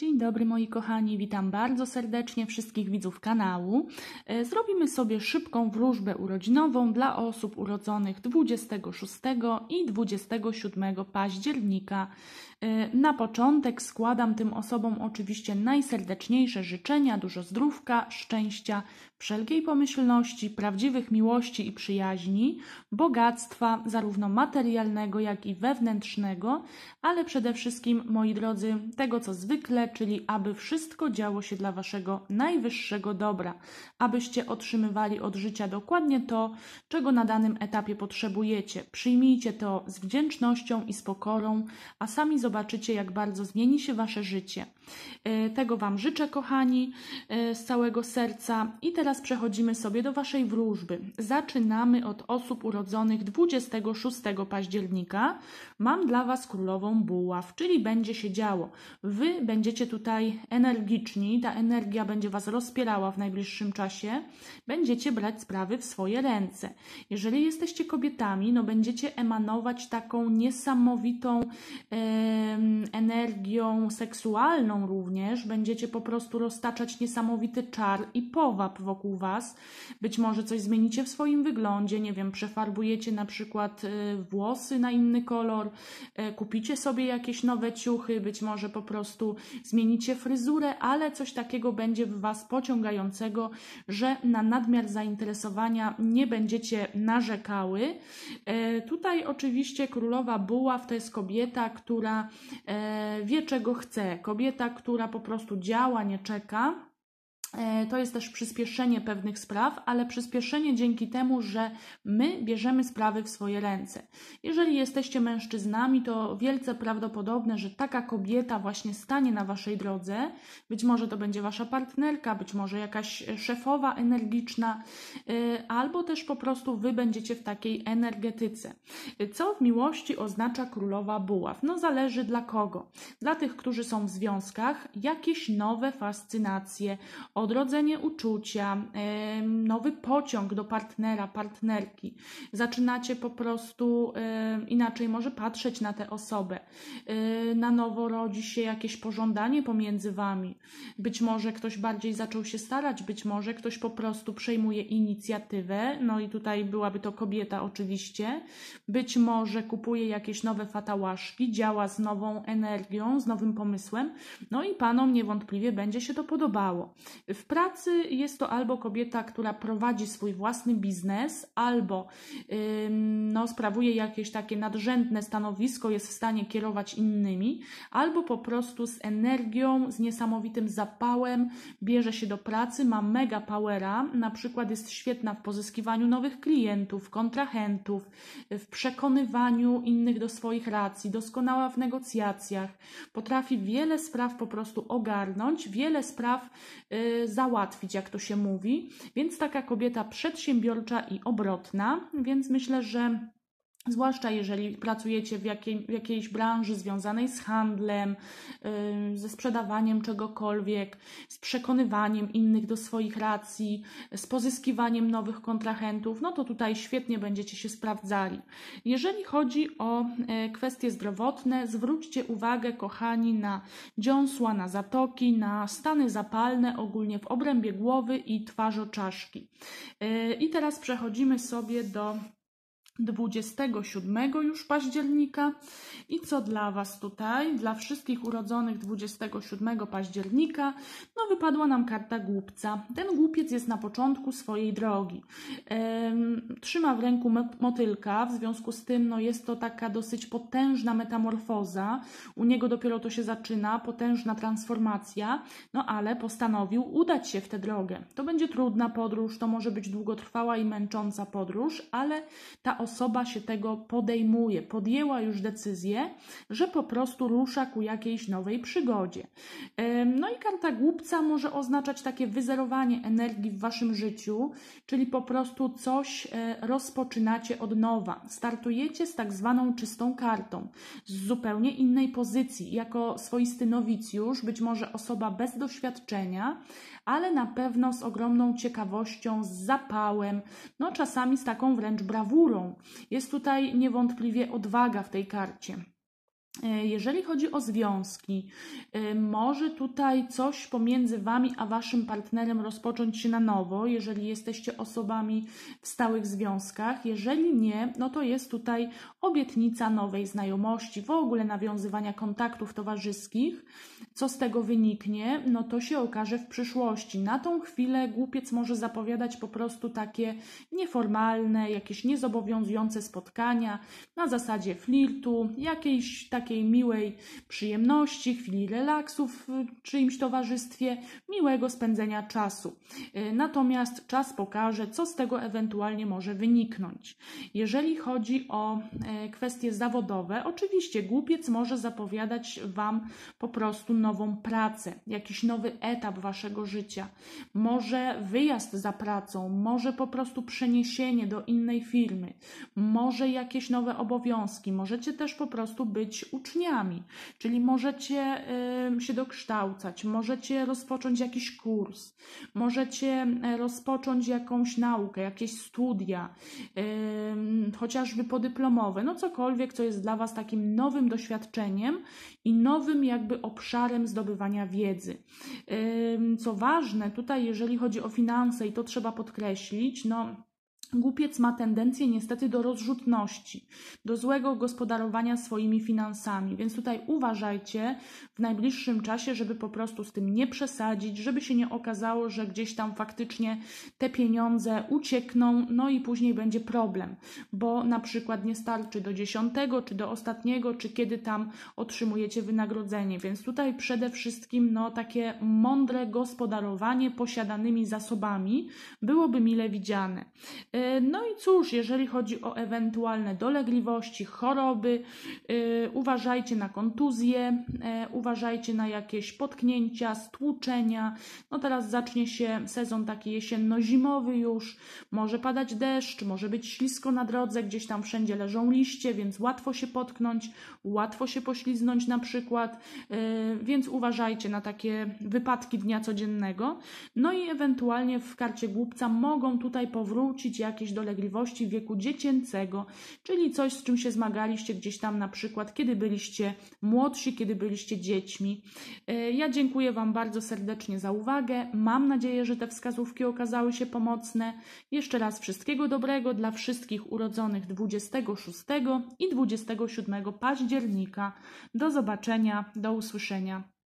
Dzień dobry moi kochani, witam bardzo serdecznie wszystkich widzów kanału. E, zrobimy sobie szybką wróżbę urodzinową dla osób urodzonych 26 i 27 października. E, na początek składam tym osobom oczywiście najserdeczniejsze życzenia, dużo zdrówka, szczęścia, wszelkiej pomyślności, prawdziwych miłości i przyjaźni, bogactwa zarówno materialnego, jak i wewnętrznego, ale przede wszystkim, moi drodzy, tego co zwykle, czyli aby wszystko działo się dla Waszego najwyższego dobra, abyście otrzymywali od życia dokładnie to, czego na danym etapie potrzebujecie. Przyjmijcie to z wdzięcznością i z pokorą, a sami zobaczycie, zobaczycie, jak bardzo zmieni się Wasze życie. E, tego Wam życzę, kochani, e, z całego serca. I teraz przechodzimy sobie do Waszej wróżby. Zaczynamy od osób urodzonych 26 października. Mam dla Was królową buław, czyli będzie się działo. Wy będziecie tutaj energiczni, ta energia będzie Was rozpierała w najbliższym czasie. Będziecie brać sprawy w swoje ręce. Jeżeli jesteście kobietami, no będziecie emanować taką niesamowitą e, energią seksualną również, będziecie po prostu roztaczać niesamowity czar i powab wokół Was. Być może coś zmienicie w swoim wyglądzie, nie wiem, przefarbujecie na przykład e, włosy na inny kolor, e, kupicie sobie jakieś nowe ciuchy, być może po prostu zmienicie fryzurę, ale coś takiego będzie w Was pociągającego, że na nadmiar zainteresowania nie będziecie narzekały. E, tutaj oczywiście królowa buław to jest kobieta, która E, wie czego chce, kobieta, która po prostu działa, nie czeka, E, to jest też przyspieszenie pewnych spraw, ale przyspieszenie dzięki temu, że my bierzemy sprawy w swoje ręce. Jeżeli jesteście mężczyznami, to wielce prawdopodobne, że taka kobieta właśnie stanie na waszej drodze. Być może to będzie wasza partnerka, być może jakaś szefowa energiczna, e, albo też po prostu wy będziecie w takiej energetyce. Co w miłości oznacza królowa buław? No zależy dla kogo. Dla tych, którzy są w związkach, jakieś nowe fascynacje odrodzenie uczucia, nowy pociąg do partnera, partnerki. Zaczynacie po prostu inaczej może patrzeć na tę osobę. Na nowo rodzi się jakieś pożądanie pomiędzy wami. Być może ktoś bardziej zaczął się starać, być może ktoś po prostu przejmuje inicjatywę, no i tutaj byłaby to kobieta oczywiście. Być może kupuje jakieś nowe fatałaszki, działa z nową energią, z nowym pomysłem, no i panom niewątpliwie będzie się to podobało. W pracy jest to albo kobieta, która prowadzi swój własny biznes, albo no, sprawuje jakieś takie nadrzędne stanowisko, jest w stanie kierować innymi, albo po prostu z energią, z niesamowitym zapałem bierze się do pracy, ma mega powera, na przykład jest świetna w pozyskiwaniu nowych klientów, kontrahentów, w przekonywaniu innych do swoich racji, doskonała w negocjacjach, potrafi wiele spraw po prostu ogarnąć, wiele spraw. Yy, załatwić, jak to się mówi. Więc taka kobieta przedsiębiorcza i obrotna, więc myślę, że Zwłaszcza jeżeli pracujecie w, jakiej, w jakiejś branży związanej z handlem, yy, ze sprzedawaniem czegokolwiek, z przekonywaniem innych do swoich racji, z pozyskiwaniem nowych kontrahentów, no to tutaj świetnie będziecie się sprawdzali. Jeżeli chodzi o yy, kwestie zdrowotne, zwróćcie uwagę, kochani, na dziąsła, na zatoki, na stany zapalne ogólnie w obrębie głowy i twarzo Yy, e, I teraz przechodzimy sobie do 27 już października. I co dla Was tutaj? Dla wszystkich urodzonych 27 października, no wypadła nam karta głupca. Ten głupiec jest na początku swojej drogi. trzyma w ręku motylka, w związku z tym no, jest to taka dosyć potężna metamorfoza. U niego dopiero to się zaczyna, potężna transformacja, no ale postanowił udać się w tę drogę. To będzie trudna podróż, to może być długotrwała i męcząca podróż, ale ta osoba osoba się tego podejmuje, podjęła już decyzję, że po prostu rusza ku jakiejś nowej przygodzie. No i karta głupca może oznaczać takie wyzerowanie energii w waszym życiu, czyli po prostu coś e, rozpoczynacie od nowa. Startujecie z tak zwaną czystą kartą, z zupełnie innej pozycji, jako swoisty nowicjusz, być może osoba bez doświadczenia, ale na pewno z ogromną ciekawością, z zapałem, no czasami z taką wręcz brawurą. Jest tutaj niewątpliwie odwaga w tej karcie. E, jeżeli chodzi o związki, e, może tutaj coś pomiędzy Wami a Waszym partnerem rozpocząć się na nowo, jeżeli jesteście osobami w stałych związkach. Jeżeli nie, no to jest tutaj obietnica nowej znajomości, w ogóle nawiązywania kontaktów towarzyskich. Co z tego wyniknie, no to się okaże w przyszłości. Na tą chwilę głupiec może zapowiadać po prostu takie nieformalne, jakieś niezobowiązujące spotkania na zasadzie flirtu, jakiejś takiej takiej miłej przyjemności, chwili relaksu w czyimś towarzystwie, miłego spędzenia czasu. E, natomiast czas pokaże, co z tego ewentualnie może wyniknąć. Jeżeli chodzi o e, kwestie zawodowe, oczywiście głupiec może zapowiadać Wam po prostu nową pracę, jakiś nowy etap Waszego życia, może wyjazd za pracą, może po prostu przeniesienie do innej firmy, może jakieś nowe obowiązki, możecie też po prostu być uczniami, czyli możecie się dokształcać, możecie rozpocząć jakiś kurs, możecie e, rozpocząć jakąś naukę, jakieś studia, chociażby podyplomowe, no cokolwiek, co jest dla Was takim nowym doświadczeniem i nowym jakby obszarem zdobywania wiedzy. Co ważne, tutaj jeżeli chodzi o finanse i to trzeba podkreślić, no Głupiec ma tendencję niestety do rozrzutności, do złego gospodarowania swoimi finansami, więc tutaj uważajcie w najbliższym czasie, żeby po prostu z tym nie przesadzić, żeby się nie okazało, że gdzieś tam faktycznie te pieniądze uciekną, no i później będzie problem, bo na przykład nie starczy do dziesiątego, czy do ostatniego, czy kiedy tam otrzymujecie wynagrodzenie. Więc tutaj przede wszystkim no, takie mądre gospodarowanie posiadanymi zasobami byłoby mile widziane. E, no i cóż, jeżeli chodzi o ewentualne dolegliwości, choroby, e, uważajcie na kontuzje, e, uważajcie na jakieś potknięcia, stłuczenia. No teraz zacznie się sezon taki jesienno-zimowy już, może padać deszcz, może być ślisko na drodze, gdzieś tam wszędzie leżą liście, więc łatwo się potknąć, łatwo się poślizgnąć na przykład, więc uważajcie na takie wypadki dnia codziennego. No i ewentualnie w karcie głupca mogą tutaj powrócić jak jakieś dolegliwości wieku dziecięcego, czyli coś, z czym się zmagaliście gdzieś tam na przykład, kiedy byliście młodsi, kiedy byliście dziećmi. E, ja dziękuję Wam bardzo serdecznie za uwagę. Mam nadzieję, że te wskazówki okazały się pomocne. Jeszcze raz wszystkiego dobrego dla wszystkich urodzonych 26 i 27 października. Do zobaczenia, do usłyszenia.